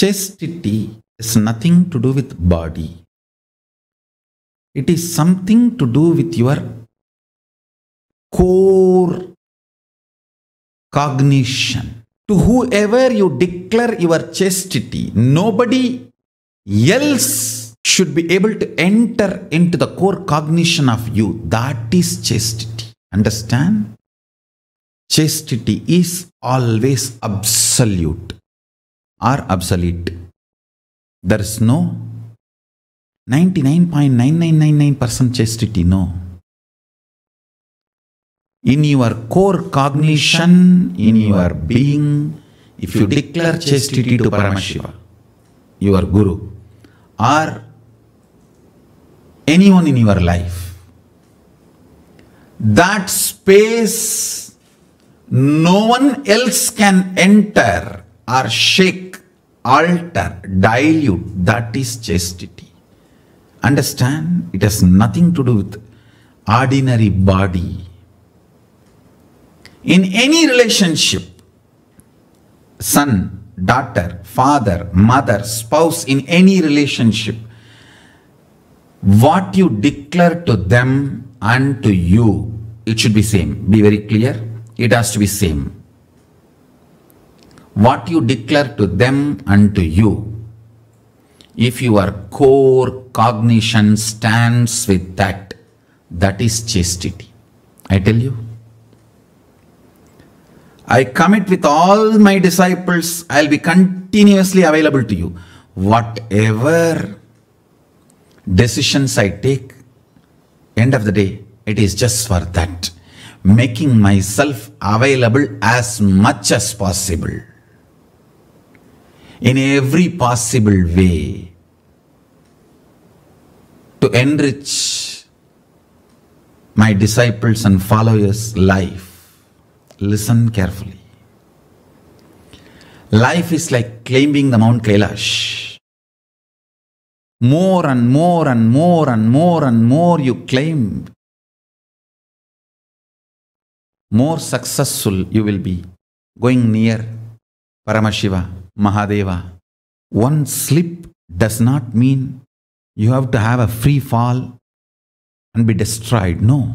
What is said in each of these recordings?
Chastity is nothing to do with body. It is something to do with your core cognition. To whoever you declare your chastity, nobody else should be able to enter into the core cognition of you. That is chastity. Understand? Chastity is always absolute are obsolete. There is no 99.9999% chastity, no. In your core cognition, in your being, if you declare chastity to Paramashiva, your Guru, or anyone in your life, that space no one else can enter or shake, alter, dilute, that is chastity. Understand? It has nothing to do with ordinary body. In any relationship, son, daughter, father, mother, spouse, in any relationship, what you declare to them and to you, it should be same. Be very clear. It has to be same what you declare to them and to you. If your core cognition stands with that, that is chastity. I tell you. I commit with all my disciples, I'll be continuously available to you. Whatever decisions I take, end of the day, it is just for that. Making myself available as much as possible in every possible way to enrich my disciples and followers' life. Listen carefully. Life is like climbing the Mount Kailash. More and more and more and more and more you climb, more successful you will be going near Paramashiva. Mahadeva. One slip does not mean you have to have a free fall and be destroyed. No.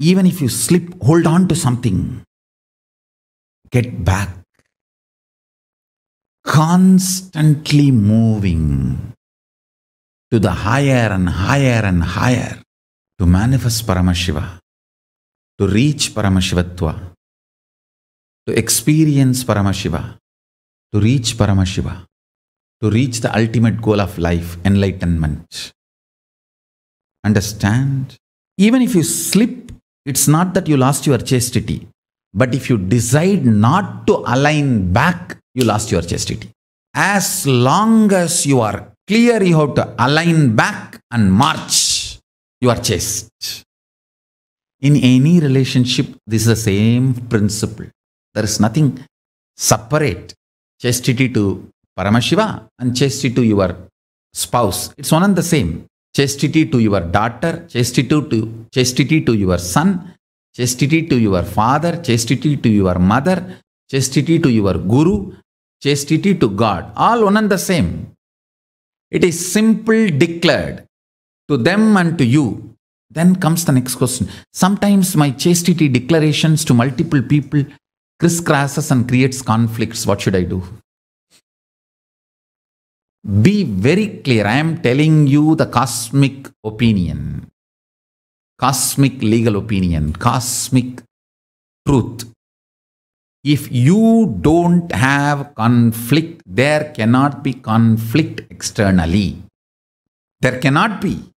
Even if you slip, hold on to something. Get back. Constantly moving to the higher and higher and higher to manifest Paramashiva, to reach Paramashivatva, to experience Paramashiva to reach Paramashiva, to reach the ultimate goal of life, enlightenment. Understand? Even if you slip, it's not that you lost your chastity, but if you decide not to align back, you lost your chastity. As long as you are clear, you have to align back and march. your chest. In any relationship, this is the same principle. There is nothing separate chastity to Paramashiva and chastity to your spouse. It's one and the same. Chastity to your daughter, chastity to, chastity to your son, chastity to your father, chastity to your mother, chastity to your guru, chastity to God. All one and the same. It is simple declared to them and to you. Then comes the next question. Sometimes my chastity declarations to multiple people Crisscrosses and creates conflicts. What should I do? Be very clear. I am telling you the cosmic opinion, cosmic legal opinion, cosmic truth. If you don't have conflict, there cannot be conflict externally. There cannot be.